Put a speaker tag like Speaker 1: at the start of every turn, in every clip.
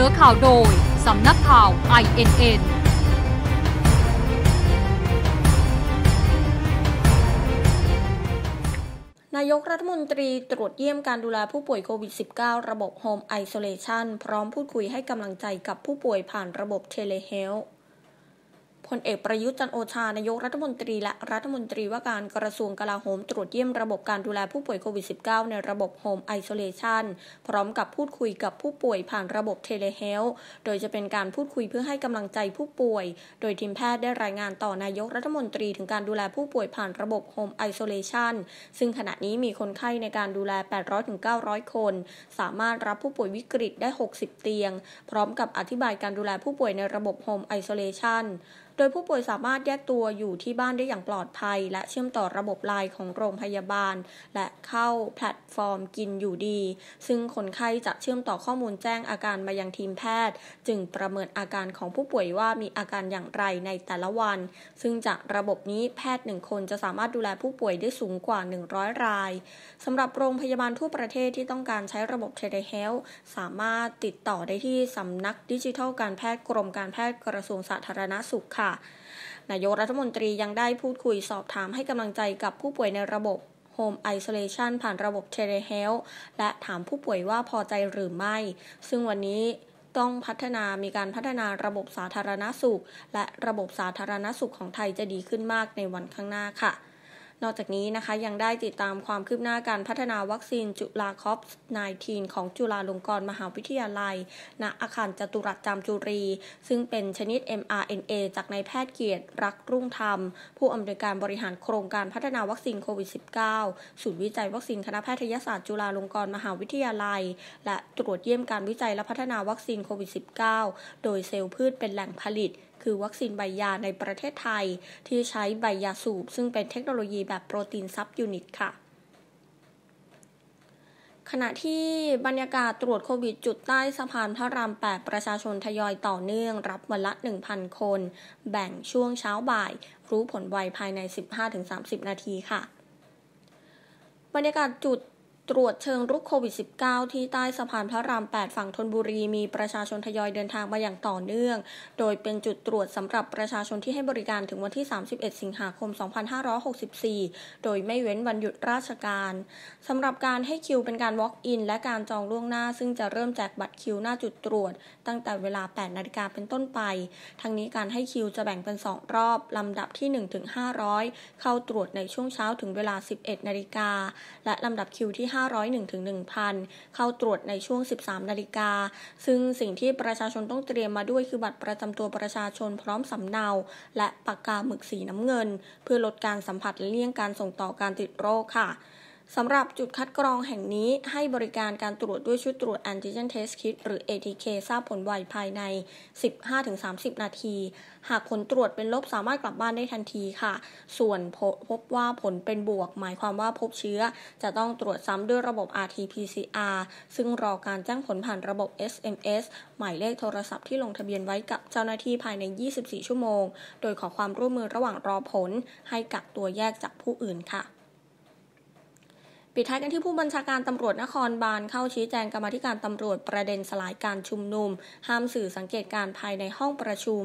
Speaker 1: นอข่าวโดย สำนักข่าว INN นายกรัฐมนตรีตรวจเยี่ยมการดูแลผู้ป่วยโควิด -19 ระบบโฮมไอโซเลชันพร้อมพูดคุยให้กำลังใจกับผู้ป่วยผ่านระบบเทเลเฮลท์พลเอกประยุทธ์จันโอชา นายกรัฐมนตรี และรัฐมนตรีว่าการกระทรวงกลาโหมตรวจเยี่ยมระบบการดูแลผู้ป่วยโควิด -19 ในระบบโฮมไอโซเลชันพร้อมกับพูดคุยกับผู้ป่วยผ่านระบบเทเลเฮลโดยจะเป็นการพูดคุยเพื่อให้กำลังใจผู้ป่วย โดยทีมแพทย์ได้รายงานต่อนายกรัฐมนตรีถึงการดูแลผู้ป่วยผ่านระบบโฮมไอโซเลชันซึ่งขณะนี้มีคนไข้ในการดูแล800-900คน สามารถรับผู้ป่วยวิกฤตได้ 60 เตียง พร้อมกับอธิบายการดูแลผู้ป่วยในระบบโฮมไอโซเลชันโดยผู้ป่วยสามารถแยกตัวอยู่ที่บ้านได้อย่างปลอดภัย และเชื่อมต่อระบบไลน์ของโรงพยาบาล และเข้าแพลตฟอร์มกินอยู่ดี ซึ่งคนไข้จะเชื่อมต่อข้อมูลแจ้งอาการมายังทีมแพทย์ จึงประเมินอาการของผู้ป่วยว่ามีอาการอย่างไรในแต่ละวัน ซึ่งจากระบบนี้แพทย์หนึ่งคนจะสามารถดูแลผู้ป่วยได้สูงกว่า 100 รายสำหรับโรงพยาบาลทั่วประเทศที่ต้องการใช้ระบบเทเลเฮลสามารถติดต่อได้ที่สำนักดิจิทัล การแพทย์กรมการแพทย์กระทรวงสาธารณสุขค่ะ่ะนายกรัฐมนตรียังได้พูดคุยสอบถามให้กำลังใจกับผู้ป่วยในระบบ Home Isolation ผ่านระบบ Telehealth และถามผู้ป่วยว่าพอใจหรือไม่ ซึ่งวันนี้ต้องพัฒนามีการพัฒนาระบบสาธารณสุข และระบบสาธารณสุขของไทยจะดีขึ้นมากในวันข้างหน้าค่ะนอกจากนี้นะคะ ยังได้ติดตามความคืบหน้าการพัฒนาวัคซีน จุลาคอฟ19 ของจุฬาลงกรณ์มหาวิทยาลัย ณอาคารจตุรัสจามจุรี ซึ่งเป็นชนิด mRNA จากนายแพทย์เกียรติรักรุ่งธรรมผู้อำนวยการบริหารโครงการพัฒนาวัคซีนโควิด -19 ศูนย์วิจัยวัคซีนคณะแพทยศาสตร์จุฬาลงกรณ์มหาวิทยาลัย และตรวจเยี่ยมการวิจัยและพัฒนาวัคซีนโควิด -19 โดยเซลล์พืชเป็นแหล่งผลิตคือวัคซีนใบยาในประเทศไทย ที่ใช้ใบยาสูบ ซึ่งเป็นเทคโนโลยีแบบโปรตีน ซับยูนิตค่ะขณะที่บรรยากาศตรวจโควิดจุดใต้สะพานพระราม 8 ประชาชนทยอยต่อเนื่อง รับวันละ 1,000 คน แบ่งช่วงเช้าบ่าย รู้ผลไวภายใน 15-30 นาทีค่ะ บรรยากาศจุดตรวจเชิงรุกโควิด -19 ที่ใต้สะพานพระราม 8 ฝั่งธนบุรี มีประชาชนทยอยเดินทางมาอย่างต่อเนื่อง โดยเป็นจุดตรวจสำหรับประชาชนที่ให้บริการถึงวันที่ 31 สิงหาคม 2564 โดยไม่เว้นวันหยุดราชการ สำหรับการให้คิวเป็นการ Walk-in และการจองล่วงหน้าซึ่งจะเริ่มแจกบัตรคิวหน้าจุดตรวจ ตั้งแต่เวลา8นาฬิกาเป็นต้นไป ทั้งนี้การให้คิว จะแบ่งเป็น2รอบลำดับที่ 1-500 เข้าตรวจในช่วงเช้าถึงเวลา 11นาฬิกา และลำดับคิวที่501 1,000 เข้าตรวจในช่วง 13 นาฬิกา ซึ่งสิ่งที่ประชาชนต้องเตรียมมาด้วยคือบัตรประจำตัวประชาชนพร้อมสำเนา และปากกาหมึกสีน้ำเงิน เพื่อลดการสัมผัสและเลี่ยงการส่งต่อการติดโรคค่ะสำหรับจุดคัดกรองแห่งนี้ให้บริการการตรวจด้วยชุดตรวจแอนติเจนเทสคิดหรือ ATK ทราบผลไวภายใน 15-30 นาที หากผลตรวจเป็นลบสามารถกลับบ้านได้ทันทีค่ะ ส่วนพบว่าผลเป็นบวก หมายความว่าพบเชื้อ จะต้องตรวจซ้ำด้วยระบบ RT-PCR ซึ่งรอการแจ้งผลผ่านระบบ SMS หมายเลขโทรศัพท์ที่ลงทะเบียนไว้กับเจ้าหน้าที่ภายใน 24 ชั่วโมง โดยขอความร่วมมือระหว่างรอผล ให้กักตัวแยกจากผู้อื่นค่ะปิดท้ายกันที่ผู้บัญชาการตำรวจนครบาลเข้าชี้แจงกรรมธิการตำรวจประเด็นสลายการชุมนุม ห้ามสื่อสังเกตการภายในห้องประชุม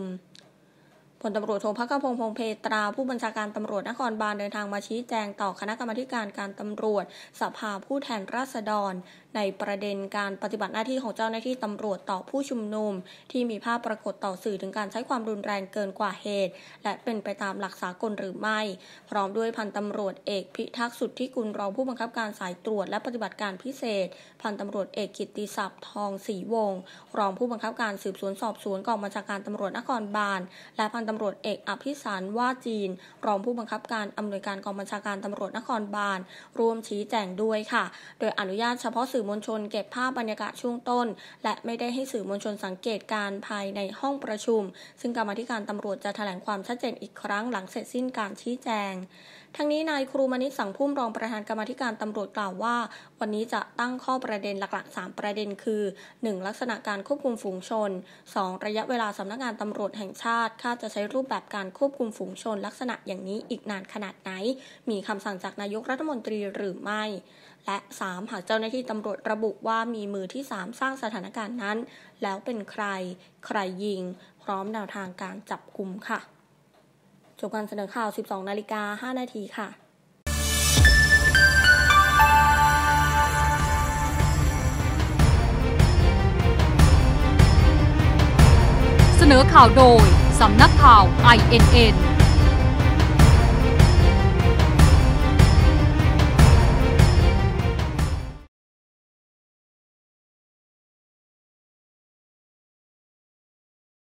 Speaker 1: พลตำรวจโทพักพงพงเพตรา ผู้บัญชาการตำรวจนครบาล เดินทางมาชี้แจงต่อคณะกรรมการการตำรวจ สภาผู้แทนราษฎร ในประเด็นการปฏิบัติหน้าที่ของเจ้าหน้าที่ตำรวจต่อผู้ชุมนุม ที่มีภาพปรากฏต่อสื่อถึงการใช้ความรุนแรงเกินกว่าเหตุ และเป็นไปตามหลักสากลหรือไม่ พร้อมด้วยพันตำรวจเอกพิทักษ์สุทธิกุลรองผู้บังคับการสายตรวจ และปฏิบัติการพิเศษ พันตำรวจเอกกิติศัพท์ทองศรีวง รองผู้บังคับการสืบสวนสอบสวนกองบัญชาการตำรวจนครบาลและพันตำรวจเอกอภิสารว่าจีน รองผู้บังคับการอำนวยการกองบัญชาการตำรวจนครบาลรวมชี้แจงด้วยค่ะ โดยอนุญาตเฉพาะสื่อมวลชนเก็บภาพบรรยากาศช่วงต้น และไม่ได้ให้สื่อมวลชนสังเกตการภายในห้องประชุม ซึ่งกรรมธิการตำรวจจะแถลงความชัดเจนอีกครั้งหลังเสร็จสิ้นการชี้แจงทั้งนี้นายครูมณิสังพุ่มรองประธานกรรมธิการตำรวจกล่าวว่า วันนี้จะตั้งข้อประเด็นหลักๆ3ประเด็นคือ 1. ลักษณะการควบคุมฝูงชน 2. ระยะเวลาสำนักงานตำรวจแห่งชาติคาดจะใช้รูปแบบการควบคุมฝูงชน ลักษณะอย่างนี้อีกนานขนาดไหน มีคำสั่งจากนายกรัฐมนตรีหรือไม่ และ 3. หากเจ้าหน้าที่ตำรวจระบุว่ามีมือที่ 3 สร้างสถานการณ์นั้น แล้วเป็นใครใครยิง พร้อมแนวทางการจับกลุ่มค่ะจบการเสนอข่าว 12 นาฬิกา 5 นาทีค่ะ เสนอข่าวโดย สำนักข่าว INN